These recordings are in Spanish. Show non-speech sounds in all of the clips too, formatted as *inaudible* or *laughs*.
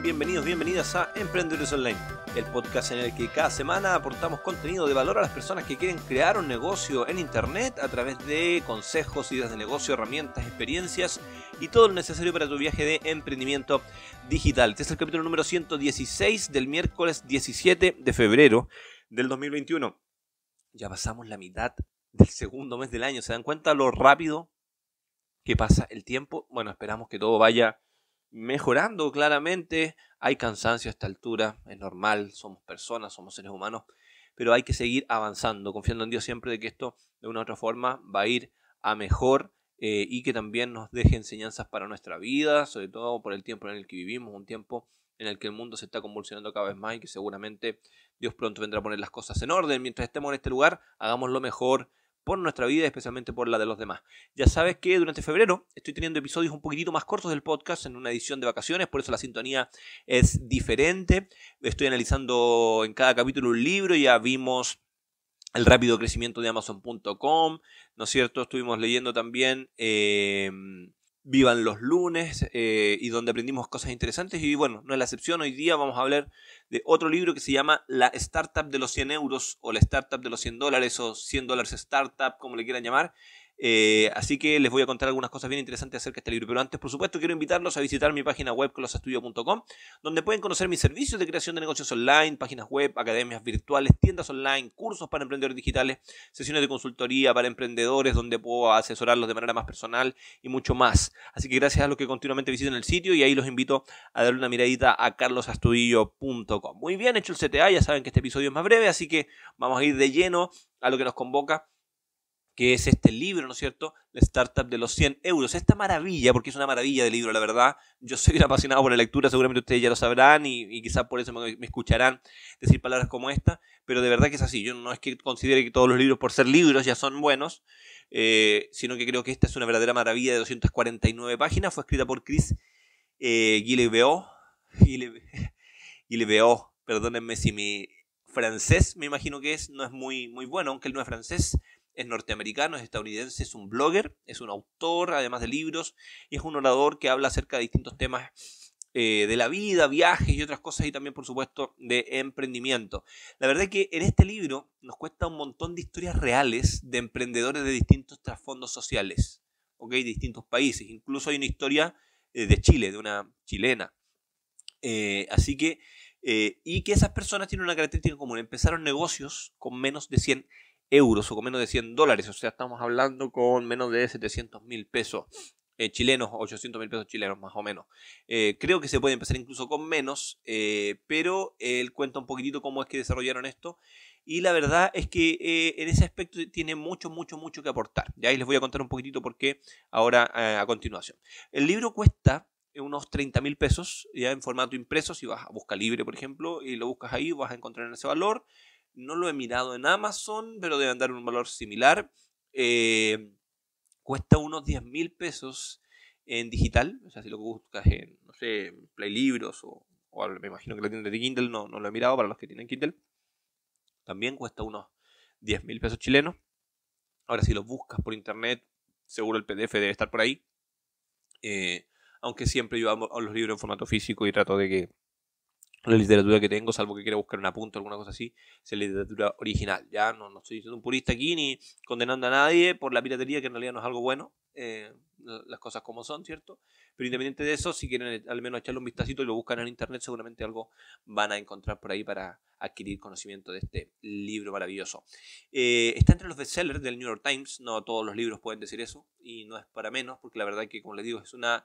Bienvenidos, bienvenidas a Emprendedores Online, el podcast en el que cada semana aportamos contenido de valor a las personas que quieren crear un negocio en Internet a través de consejos, ideas de negocio, herramientas, experiencias y todo lo necesario para tu viaje de emprendimiento digital. Este es el capítulo número 116 del miércoles 17 de febrero del 2021. Ya pasamos la mitad del segundo mes del año. ¿Se dan cuenta lo rápido que pasa el tiempo? Bueno, esperamos que todo vaya mejorando claramente. Hay cansancio a esta altura, es normal, somos personas, somos seres humanos, pero hay que seguir avanzando, confiando en Dios siempre de que esto de una u otra forma va a ir a mejor eh, y que también nos deje enseñanzas para nuestra vida, sobre todo por el tiempo en el que vivimos, un tiempo en el que el mundo se está convulsionando cada vez más y que seguramente Dios pronto vendrá a poner las cosas en orden. Mientras estemos en este lugar, hagamos lo mejor, por nuestra vida y especialmente por la de los demás. Ya sabes que durante febrero estoy teniendo episodios un poquitito más cortos del podcast en una edición de vacaciones, por eso la sintonía es diferente. Estoy analizando en cada capítulo un libro, ya vimos el rápido crecimiento de amazon.com, ¿no es cierto? Estuvimos leyendo también... Eh, vivan los lunes eh, y donde aprendimos cosas interesantes. Y bueno, no es la excepción, hoy día vamos a hablar de otro libro que se llama La Startup de los 100 euros o la Startup de los 100 dólares o 100 dólares Startup, como le quieran llamar, eh, así que les voy a contar algunas cosas bien interesantes acerca de este libro. Pero antes, por supuesto, quiero invitarlos a visitar mi página web carlosastudio.com, donde pueden conocer mis servicios de creación de negocios online, páginas web, academias virtuales, tiendas online, cursos para emprendedores digitales, sesiones de consultoría para emprendedores, donde puedo asesorarlos de manera más personal y mucho más. Así que gracias a los que continuamente visitan el sitio y ahí los invito a darle una miradita a carlosastudio.com. Muy bien, hecho el CTA, ya saben que este episodio es más breve, así que vamos a ir de lleno a lo que nos convoca que es este libro, ¿no es cierto? La startup de los 100 euros. Esta maravilla, porque es una maravilla de libro, la verdad. Yo soy un apasionado por la lectura, seguramente ustedes ya lo sabrán y, y quizás por eso me, escucharán decir palabras como esta, pero de verdad que es así. Yo no es que considere que todos los libros por ser libros ya son buenos, eh, sino que creo que esta es una verdadera maravilla de 249 páginas. Fue escrita por Chris eh, Guillebeau. Guillebeau, *laughs* perdónenme si mi francés, me imagino que es, no es muy, muy bueno, aunque él no es francés es norteamericano, es estadounidense, es un blogger, es un autor, además de libros, y es un orador que habla acerca de distintos temas eh, de la vida, viajes y otras cosas, y también, por supuesto, de emprendimiento. La verdad es que en este libro nos cuesta un montón de historias reales de emprendedores de distintos trasfondos sociales, De distintos países. Incluso hay una historia eh, de Chile, de una chilena. Eh, así que, y que esas personas tienen una característica común, empezaron negocios con menos de 100 euros o con menos de 100 dólares. O sea, estamos hablando con menos de 700 mil pesos eh, chilenos, 800 mil pesos chilenos más o menos. Eh, creo que se puede empezar incluso con menos, eh, pero él cuenta un poquitito cómo es que desarrollaron esto. Y la verdad es que en ese aspecto tiene mucho, mucho, mucho que aportar. Ya ahí les voy a contar un poquitito por qué ahora a continuación. El libro cuesta unos 30 mil pesos ya en formato impreso. Si vas a Busca Libre, por ejemplo, y lo buscas ahí, vas a encontrar ese valor. No lo he mirado en Amazon, pero deben dar un valor similar. Eh, cuesta unos 10 mil pesos en digital. O sea, si lo buscas en, no sé, Play Libros o, me imagino que la tienen de Kindle, no, lo he mirado para los que tienen Kindle. También cuesta unos 10 mil pesos chilenos. Ahora, si lo buscas por internet, seguro el PDF debe estar por ahí. Eh, aunque siempre yo amo los libros en formato físico y trato de que la literatura que tengo, salvo que quiera buscar un apunto o alguna cosa así, es literatura original. Ya no, no estoy siendo un purista aquí ni condenando a nadie por la piratería, que en realidad no es algo bueno, eh, las cosas como son, ¿cierto? Pero independiente de eso, si quieren eh, al menos echarle un vistacito y lo buscan en internet, seguramente algo van a encontrar por ahí para adquirir conocimiento de este libro maravilloso. Eh, está entre los bestsellers del New York Times, no todos los libros pueden decir eso, y no es para menos, porque la verdad que, como les digo, es una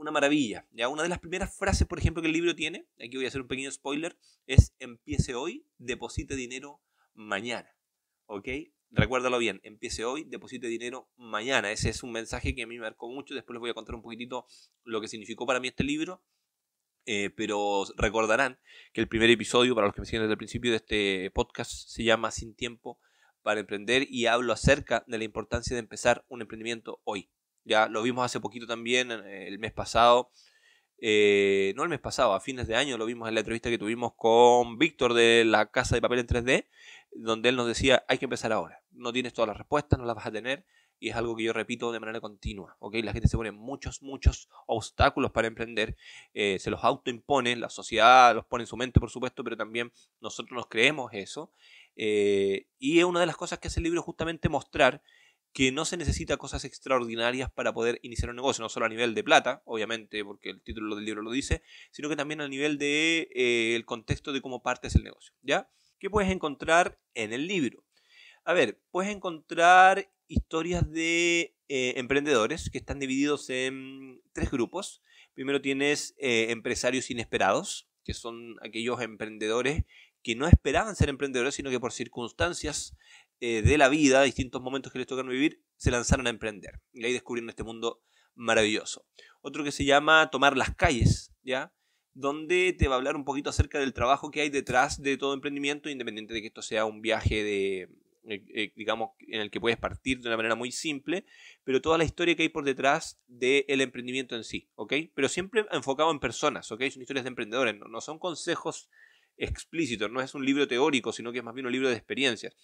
una maravilla. ¿ya? Una de las primeras frases, por ejemplo, que el libro tiene, aquí voy a hacer un pequeño spoiler, es empiece hoy, deposite dinero mañana. ¿Ok? Recuérdalo bien, empiece hoy, deposite dinero mañana. Ese es un mensaje que a mí me marcó mucho. Después les voy a contar un poquitito lo que significó para mí este libro. Eh, pero recordarán que el primer episodio, para los que me siguen desde el principio de este podcast, se llama Sin Tiempo para Emprender y hablo acerca de la importancia de empezar un emprendimiento hoy. Ya lo vimos hace poquito también, eh, el mes pasado. Eh, no el mes pasado, a fines de año lo vimos en la entrevista que tuvimos con Víctor de la Casa de Papel en 3D, donde él nos decía, hay que empezar ahora, no tienes todas las respuestas, no las vas a tener, y es algo que yo repito de manera continua, ¿ok? La gente se pone muchos, muchos obstáculos para emprender, eh, se los autoimpone, la sociedad los pone en su mente, por supuesto, pero también nosotros nos creemos eso, y es una de las cosas que hace el libro justamente mostrar que no se necesita cosas extraordinarias para poder iniciar un negocio, no solo a nivel de plata, obviamente, porque el título del libro lo dice, sino que también a nivel de eh, el contexto de cómo partes el negocio, ¿ya? ¿Qué puedes encontrar en el libro? A ver, puedes encontrar historias de eh, emprendedores que están divididos en tres grupos. Primero tienes eh, empresarios inesperados, que son aquellos emprendedores que no esperaban ser emprendedores, sino que por circunstancias eh, de la vida, distintos momentos que les tocaron vivir, se lanzaron a emprender. Y ahí descubrieron este mundo maravilloso. Otro que se llama Tomar las calles, ¿ya? Donde te va a hablar un poquito acerca del trabajo que hay detrás de todo emprendimiento, independiente de que esto sea un viaje de, eh, eh, digamos, en el que puedes partir de una manera muy simple, pero toda la historia que hay por detrás del emprendimiento en sí, ¿ok? Pero siempre enfocado en personas, ¿ok? Son historias de emprendedores, no son consejos explícitos, no es un libro teórico, sino que es más bien un libro de experiencias.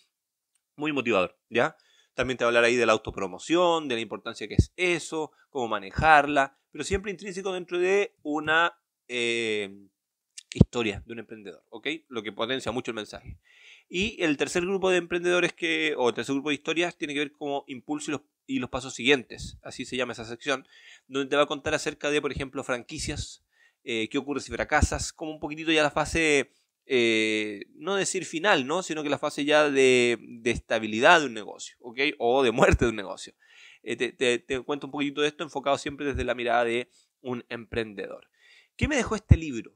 Muy motivador, ¿ya? También te va a hablar ahí de la autopromoción, de la importancia que es eso, cómo manejarla, pero siempre intrínseco dentro de una eh, historia de un emprendedor, ¿ok? Lo que potencia mucho el mensaje. Y el tercer grupo de emprendedores que, o el tercer grupo de historias tiene que ver como impulso y los, pasos siguientes, así se llama esa sección, donde te va a contar acerca de, por ejemplo, franquicias, eh, qué ocurre si fracasas, como un poquitito ya la fase eh, no decir final, ¿no? sino que la fase ya de, estabilidad de un negocio, ¿ok? O de muerte de un negocio. Eh, te, cuento un poquito de esto enfocado siempre desde la mirada de un emprendedor. ¿Qué me dejó este libro?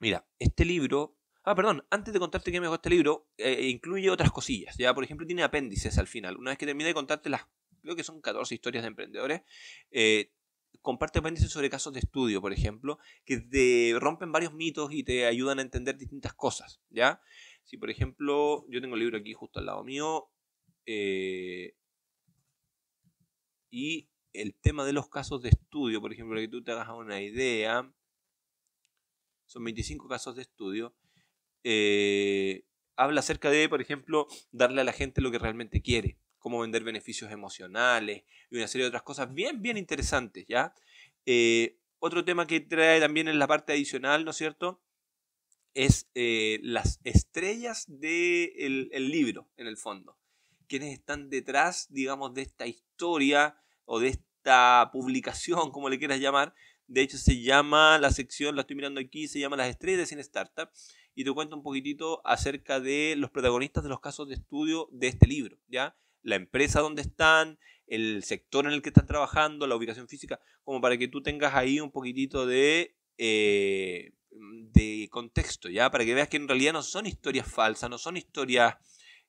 Mira, este libro... Ah, perdón, antes de contarte qué me dejó este libro, eh, incluye otras cosillas. Ya, por ejemplo, tiene apéndices al final. Una vez que termine de contarte las, creo que son 14 historias de emprendedores, comparte apéndices sobre casos de estudio, por ejemplo, que te rompen varios mitos y te ayudan a entender distintas cosas, ¿ya? Si, por ejemplo, yo tengo el libro aquí justo al lado mío, eh, y el tema de los casos de estudio, por ejemplo, para que tú te hagas una idea, son 25 casos de estudio, eh, habla acerca de, por ejemplo, darle a la gente lo que realmente quiere cómo vender beneficios emocionales y una serie de otras cosas bien, bien interesantes, ¿ya? Eh, otro tema que trae también en la parte adicional, ¿no es cierto? Es eh, las estrellas del de el libro, en el fondo. Quienes están detrás, digamos, de esta historia o de esta publicación, como le quieras llamar. De hecho, se llama la sección, la estoy mirando aquí, se llama Las estrellas de Cine Startup. Y te cuento un poquitito acerca de los protagonistas de los casos de estudio de este libro, ¿ya? la empresa donde están, el sector en el que están trabajando, la ubicación física, como para que tú tengas ahí un poquitito de, eh, de contexto, ¿ya? Para que veas que en realidad no son historias falsas, no son historias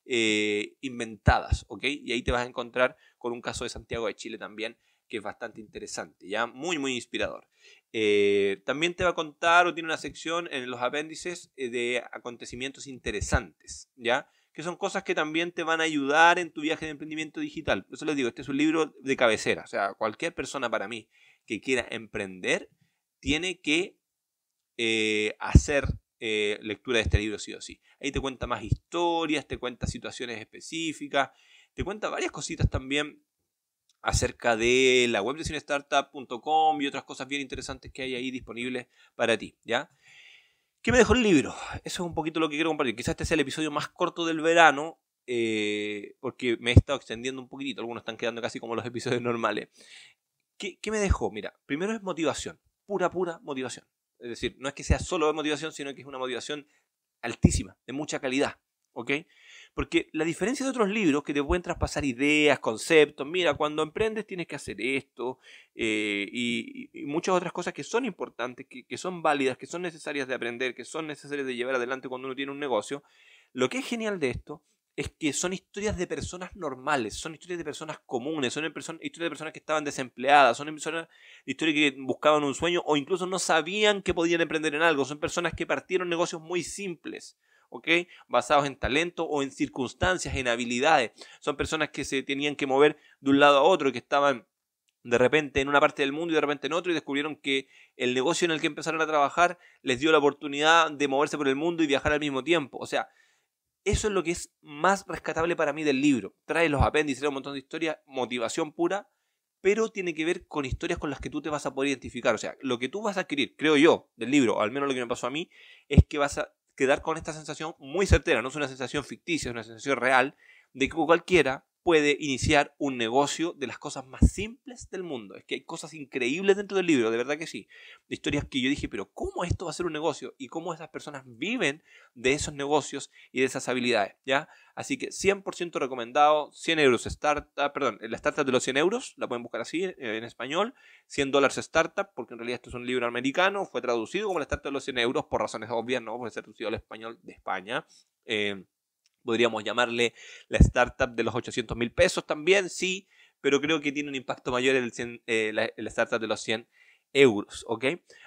eh, inventadas, ¿ok? Y ahí te vas a encontrar con un caso de Santiago de Chile también, que es bastante interesante, ¿ya? Muy, muy inspirador. Eh, también te va a contar o tiene una sección en los apéndices de acontecimientos interesantes, ¿ya? que son cosas que también te van a ayudar en tu viaje de emprendimiento digital. Por eso les digo, este es un libro de cabecera. O sea, cualquier persona para mí que quiera emprender tiene que eh, hacer eh, lectura de este libro sí o sí. Ahí te cuenta más historias, te cuenta situaciones específicas, te cuenta varias cositas también acerca de la web de cinestartup.com y otras cosas bien interesantes que hay ahí disponibles para ti, ¿ya? ¿Qué me dejó el libro? Eso es un poquito lo que quiero compartir. Quizás este sea el episodio más corto del verano, eh, porque me he estado extendiendo un poquitito. Algunos están quedando casi como los episodios normales. ¿Qué, me dejó? Mira, primero es motivación, pura, pura motivación. Es decir, no es que sea solo motivación, sino que es una motivación altísima, de mucha calidad. ¿Ok? Porque la diferencia de otros libros que te pueden traspasar ideas, conceptos, mira, cuando emprendes tienes que hacer esto eh, y, muchas otras cosas que son importantes, que, son válidas, que son necesarias de aprender, que son necesarias de llevar adelante cuando uno tiene un negocio, lo que es genial de esto es que son historias de personas normales, son historias de personas comunes, son historias de personas que estaban desempleadas, son personas, historias que buscaban un sueño o incluso no sabían que podían emprender en algo, son personas que partieron negocios muy simples, ¿ok? Basados en talento o en circunstancias, en habilidades. Son personas que se tenían que mover de un lado a otro, que estaban de repente en una parte del mundo y de repente en otro y descubrieron que el negocio en el que empezaron a trabajar les dio la oportunidad de moverse por el mundo y viajar al mismo tiempo. O sea, eso es lo que es más rescatable para mí del libro. Trae los apéndices, trae un montón de historias, motivación pura, pero tiene que ver con historias con las que tú te vas a poder identificar. O sea, lo que tú vas a adquirir, creo yo, del libro, o al menos lo que me pasó a mí, es que vas a quedar con esta sensación muy certera, no es una sensación ficticia, es una sensación real, de que cualquiera puede iniciar un negocio de las cosas más simples del mundo. Es que hay cosas increíbles dentro del libro, de verdad que sí. historias que yo dije, pero ¿cómo esto va a ser un negocio? Y cómo esas personas viven de esos negocios y de esas habilidades, ¿ya? Así que 100% recomendado, 100 euros startup, ah, perdón, la startup de los 100 euros, la pueden buscar así eh, en español, 100 dólares startup, porque en realidad esto es un libro americano, fue traducido como la startup de los 100 euros por razones obvias, no, por ser traducido al español de España. Eh, podríamos llamarle la startup de los 800 mil pesos también, sí, pero creo que tiene un impacto mayor el, eh, la, startup de los 100 euros, ¿ok?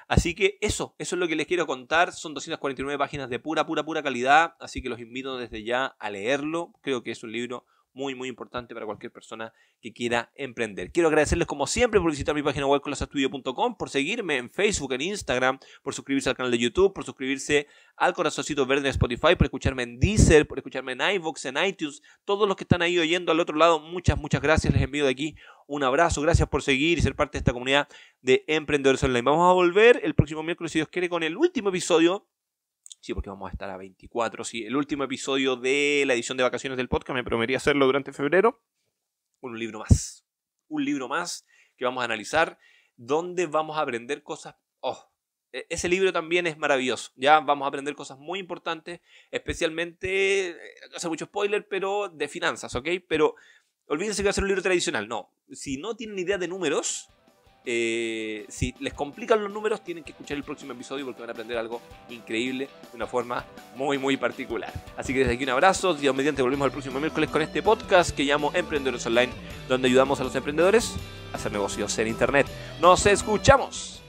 Así que eso, eso es lo que les quiero contar, son 249 páginas de pura, pura, pura calidad, así que los invito desde ya a leerlo, creo que es un libro muy, muy importante para cualquier persona que quiera emprender. Quiero agradecerles como siempre por visitar mi página web colasastudio.com, por seguirme en Facebook, en Instagram, por suscribirse al canal de YouTube, por suscribirse al corazoncito verde en Spotify, por escucharme en Deezer, por escucharme en iVoox, en iTunes, todos los que están ahí oyendo al otro lado, muchas, muchas gracias, les envío de aquí un abrazo, gracias por seguir y ser parte de esta comunidad de emprendedores online. Vamos a volver el próximo miércoles, si Dios quiere, con el último episodio Sí, porque vamos a estar a 24. Sí, el último episodio de la edición de vacaciones del podcast me prometí hacerlo durante febrero. Un libro más. Un libro más que vamos a analizar, donde vamos a aprender cosas. Oh, e-, ese libro también es maravilloso. Ya vamos a aprender cosas muy importantes, especialmente, eh, no hace mucho spoiler, pero de finanzas, ¿ok? Pero olvídense que va a ser un libro tradicional. No, si no tienen idea de números, eh, si les complican los números, tienen que escuchar el próximo episodio porque van a aprender algo increíble de una forma muy, muy particular. Así que desde aquí un abrazo. Dios mediante, volvemos el próximo miércoles con este podcast que llamo Emprendedores Online, donde ayudamos a los emprendedores a hacer negocios en Internet. Nos escuchamos.